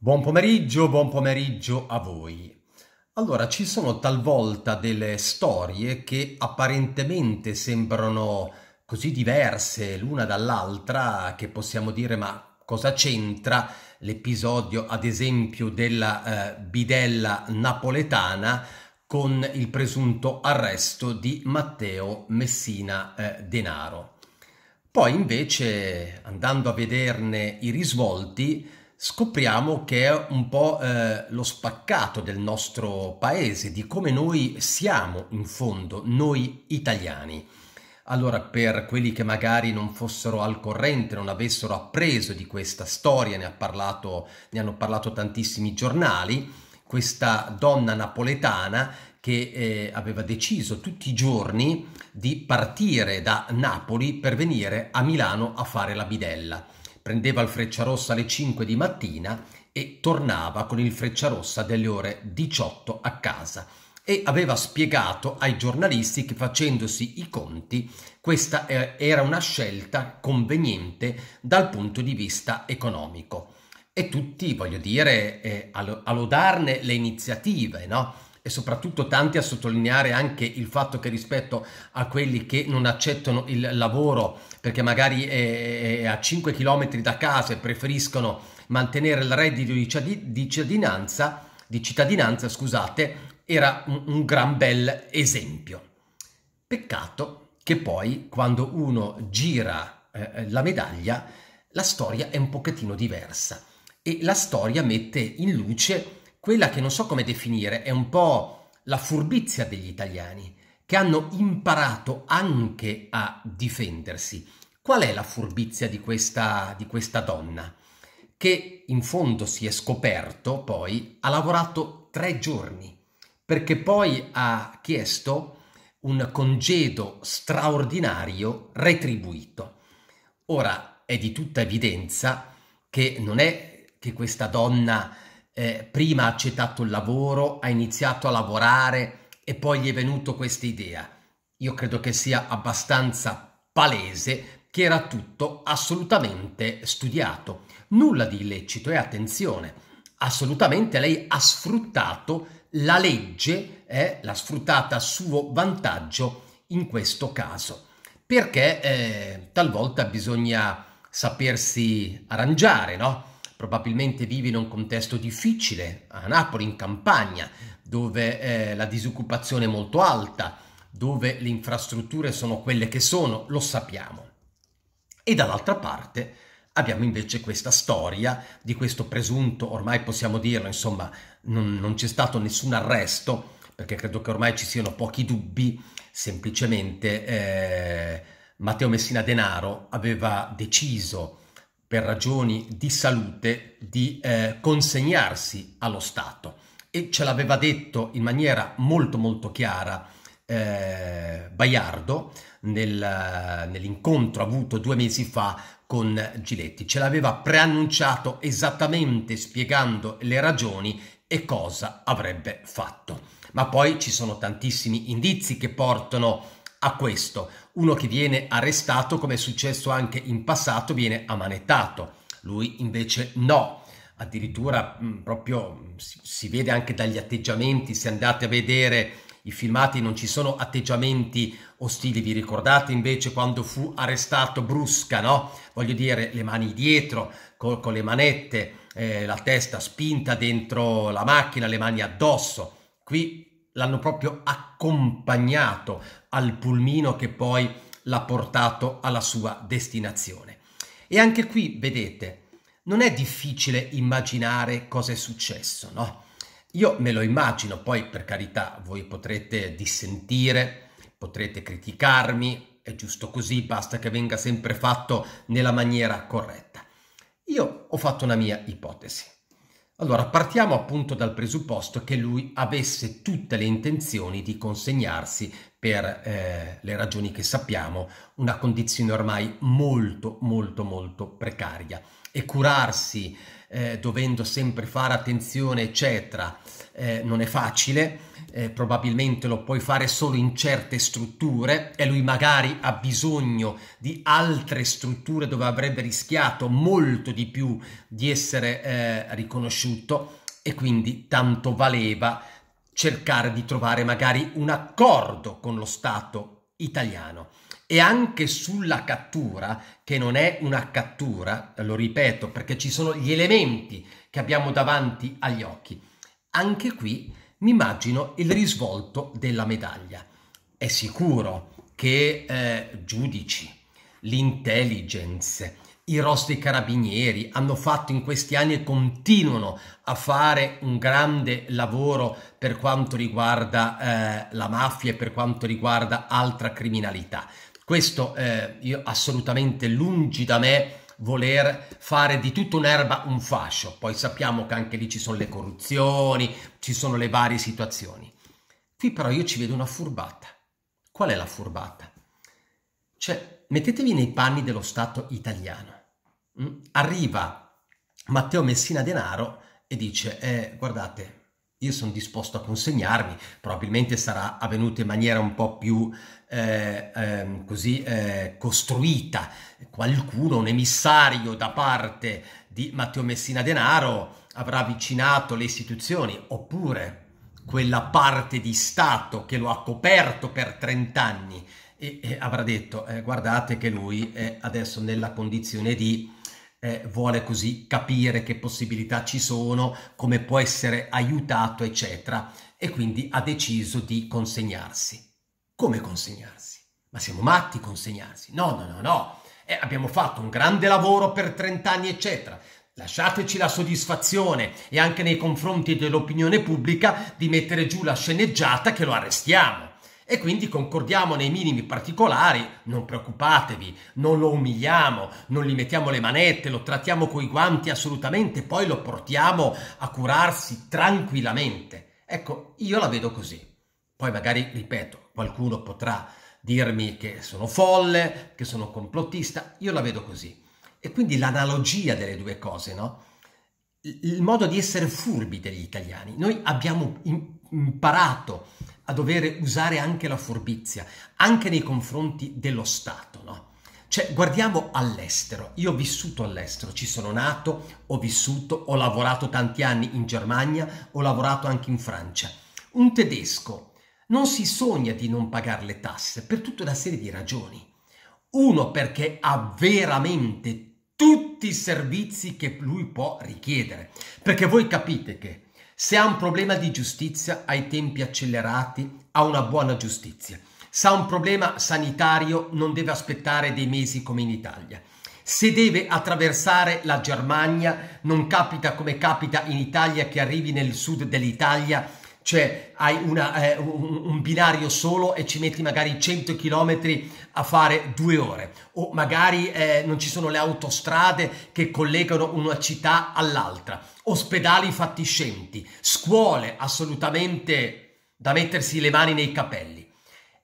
Buon pomeriggio, buon pomeriggio a voi. Allora, ci sono talvolta delle storie che apparentemente sembrano così diverse l'una dall'altra che possiamo dire ma cosa c'entra l'episodio ad esempio della eh, bidella napoletana con il presunto arresto di Matteo Messina eh, Denaro. Poi invece andando a vederne i risvolti scopriamo che è un po' eh, lo spaccato del nostro paese, di come noi siamo in fondo, noi italiani. Allora, per quelli che magari non fossero al corrente, non avessero appreso di questa storia, ne, ha parlato, ne hanno parlato tantissimi giornali, questa donna napoletana che eh, aveva deciso tutti i giorni di partire da Napoli per venire a Milano a fare la bidella prendeva il Frecciarossa alle 5 di mattina e tornava con il Frecciarossa delle ore 18 a casa e aveva spiegato ai giornalisti che facendosi i conti questa eh, era una scelta conveniente dal punto di vista economico. E tutti, voglio dire, eh, a lodarne le iniziative, no? e soprattutto tanti a sottolineare anche il fatto che rispetto a quelli che non accettano il lavoro perché magari è eh, eh, a 5 km da casa e preferiscono mantenere il reddito di cittadinanza, di cittadinanza scusate, era un, un gran bel esempio. Peccato che poi quando uno gira eh, eh la medaglia la storia è un pochettino diversa e la storia mette in luce quella che non so come definire, è un po' la furbizia degli italiani, che hanno imparato anche a difendersi. Qual è la furbizia di questa, di questa donna? Che in fondo si è scoperto poi, ha lavorato tre giorni, perché poi ha chiesto un congedo straordinario retribuito. Ora è di tutta evidenza che non è che questa donna eh, prima ha accettato il lavoro, ha iniziato a lavorare e poi gli è venuto questa idea. Io credo che sia abbastanza palese che era tutto assolutamente studiato, nulla di illecito e attenzione, assolutamente lei ha sfruttato la legge, eh, l'ha sfruttata a suo vantaggio in questo caso, perché eh, talvolta bisogna sapersi arrangiare, no? probabilmente vive in un contesto difficile, a Napoli, in campagna, dove eh, la disoccupazione è molto alta, dove le infrastrutture sono quelle che sono, lo sappiamo. E dall'altra parte abbiamo invece questa storia di questo presunto, ormai possiamo dirlo, insomma, non, non c'è stato nessun arresto, perché credo che ormai ci siano pochi dubbi, semplicemente eh, Matteo Messina Denaro aveva deciso per ragioni di salute di eh, consegnarsi allo Stato e ce l'aveva detto in maniera molto molto chiara eh, Baiardo nel, nell'incontro avuto due mesi fa con Giletti, ce l'aveva preannunciato esattamente spiegando le ragioni e cosa avrebbe fatto. Ma poi ci sono tantissimi indizi che portano a questo uno che viene arrestato, come è successo anche in passato, viene ammanettato. Lui invece no. Addirittura mh, mm, proprio mm, si, si vede anche dagli atteggiamenti, se andate a vedere i filmati non ci sono atteggiamenti ostili. Vi ricordate invece quando fu arrestato Brusca, no? Voglio dire, le mani dietro, col, con le manette, eh, la testa spinta dentro la macchina, le mani addosso. Qui l'hanno proprio accompagnato al pulmino che poi l'ha portato alla sua destinazione. E anche qui, vedete, non è difficile immaginare cosa è successo, no? Io me lo immagino, poi per carità voi potrete dissentire, potrete criticarmi, è giusto così, basta che venga sempre fatto nella maniera corretta. Io ho fatto una mia ipotesi. Allora, partiamo appunto dal presupposto che lui avesse tutte le intenzioni di consegnarsi per eh, le ragioni che sappiamo, una condizione ormai molto molto molto precaria e curarsi eh, dovendo sempre fare attenzione eccetera eh, non è facile, eh, probabilmente lo puoi fare solo in certe strutture e lui magari ha bisogno di altre strutture dove avrebbe rischiato molto di più di essere eh, riconosciuto e quindi tanto valeva cercare di trovare magari un accordo con lo Stato italiano e anche sulla cattura, che non è una cattura, lo ripeto, perché ci sono gli elementi che abbiamo davanti agli occhi. Anche qui mi immagino il risvolto della medaglia. È sicuro che eh, giudici, l'intelligence, i rossi carabinieri hanno fatto in questi anni e continuano a fare un grande lavoro per quanto riguarda eh, la mafia e per quanto riguarda altra criminalità. Questo eh, io assolutamente lungi da me voler fare di tutta un'erba un fascio, poi sappiamo che anche lì ci sono le corruzioni, ci sono le varie situazioni. Qui però io ci vedo una furbata. Qual è la furbata? Cioè, mettetevi nei panni dello Stato italiano Mm, arriva Matteo Messina Denaro e dice eh, guardate io sono disposto a consegnarmi, probabilmente sarà avvenuto in maniera un po' più eh, eh, così eh, costruita. Qualcuno, un emissario da parte di Matteo Messina Denaro avrà avvicinato le istituzioni oppure quella parte di Stato che lo ha coperto per 30 anni e, e avrà detto eh, guardate che lui è adesso nella condizione di eh, vuole così capire che possibilità ci sono, come può essere aiutato, eccetera, e quindi ha deciso di consegnarsi. Come consegnarsi? Ma siamo matti consegnarsi? No, no, no, no. Eh, abbiamo fatto un grande lavoro per 30 anni, eccetera. Lasciateci la soddisfazione e anche nei confronti dell'opinione pubblica di mettere giù la sceneggiata che lo arrestiamo e quindi concordiamo nei minimi particolari, non preoccupatevi, non lo umiliamo, non gli mettiamo le manette, lo trattiamo coi guanti assolutamente, poi lo portiamo a curarsi tranquillamente. Ecco, io la vedo così. Poi magari, ripeto, qualcuno potrà dirmi che sono folle, che sono complottista, io la vedo così. E quindi l'analogia delle due cose, no? Il modo di essere furbi degli italiani. Noi abbiamo imparato a dover usare anche la furbizia, anche nei confronti dello Stato, no? Cioè, guardiamo all'estero. Io ho vissuto all'estero, ci sono nato, ho vissuto, ho lavorato tanti anni in Germania, ho lavorato anche in Francia. Un tedesco non si sogna di non pagare le tasse per tutta una serie di ragioni. Uno perché ha veramente tutti i servizi che lui può richiedere. Perché voi capite che se ha un problema di giustizia, ha i tempi accelerati, ha una buona giustizia. Se ha un problema sanitario, non deve aspettare dei mesi come in Italia. Se deve attraversare la Germania, non capita come capita in Italia che arrivi nel sud dell'Italia cioè hai una, eh, un, un, binario solo e ci metti magari 100 km a fare due ore o magari eh, non ci sono le autostrade che collegano una città all'altra, ospedali fatiscenti, scuole assolutamente da mettersi le mani nei capelli.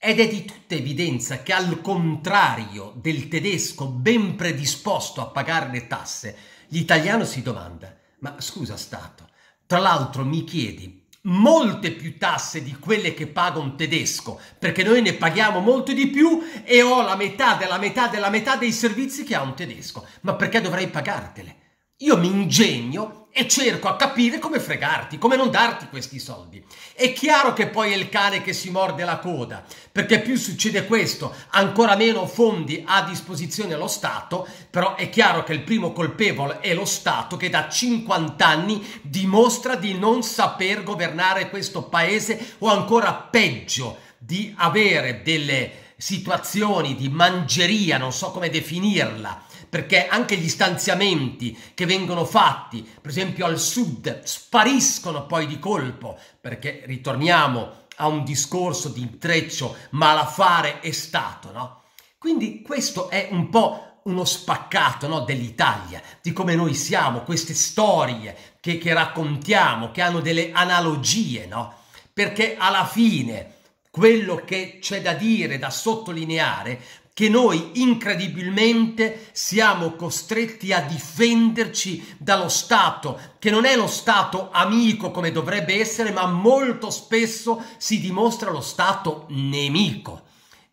Ed è di tutta evidenza che al contrario del tedesco ben predisposto a pagare le tasse, l'italiano si domanda, ma scusa Stato, tra l'altro mi chiedi molte più tasse di quelle che paga un tedesco, perché noi ne paghiamo molte di più e ho la metà della metà della metà dei servizi che ha un tedesco. Ma perché dovrei pagartele? io mi ingegno e cerco a capire come fregarti, come non darti questi soldi. È chiaro che poi è il cane che si morde la coda, perché più succede questo, ancora meno fondi a disposizione lo Stato, però è chiaro che il primo colpevole è lo Stato che da 50 anni dimostra di non saper governare questo paese o ancora peggio di avere delle situazioni di mangeria, non so come definirla, perché anche gli stanziamenti che vengono fatti, per esempio al sud, spariscono poi di colpo, perché ritorniamo a un discorso di intreccio malaffare e Stato, no? Quindi questo è un po' uno spaccato no, dell'Italia, di come noi siamo, queste storie che, che raccontiamo, che hanno delle analogie, no? Perché alla fine quello che c'è da dire, da sottolineare, che noi incredibilmente siamo costretti a difenderci dallo Stato, che non è lo Stato amico come dovrebbe essere, ma molto spesso si dimostra lo Stato nemico.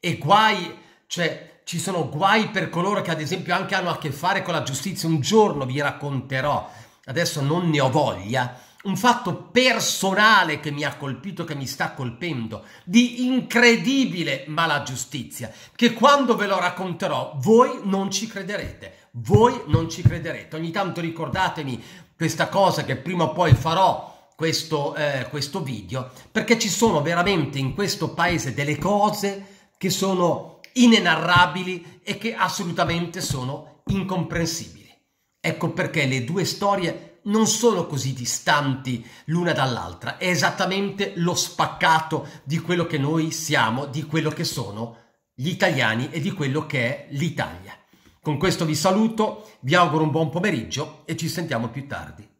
E guai, cioè, ci sono guai per coloro che ad esempio anche hanno a che fare con la giustizia. Un giorno vi racconterò, adesso non ne ho voglia, un fatto personale che mi ha colpito, che mi sta colpendo, di incredibile malagiustizia, che quando ve lo racconterò voi non ci crederete, voi non ci crederete. Ogni tanto ricordatemi questa cosa che prima o poi farò questo, eh, questo video, perché ci sono veramente in questo paese delle cose che sono inenarrabili e che assolutamente sono incomprensibili. Ecco perché le due storie non sono così distanti l'una dall'altra, è esattamente lo spaccato di quello che noi siamo, di quello che sono gli italiani e di quello che è l'Italia. Con questo vi saluto, vi auguro un buon pomeriggio e ci sentiamo più tardi.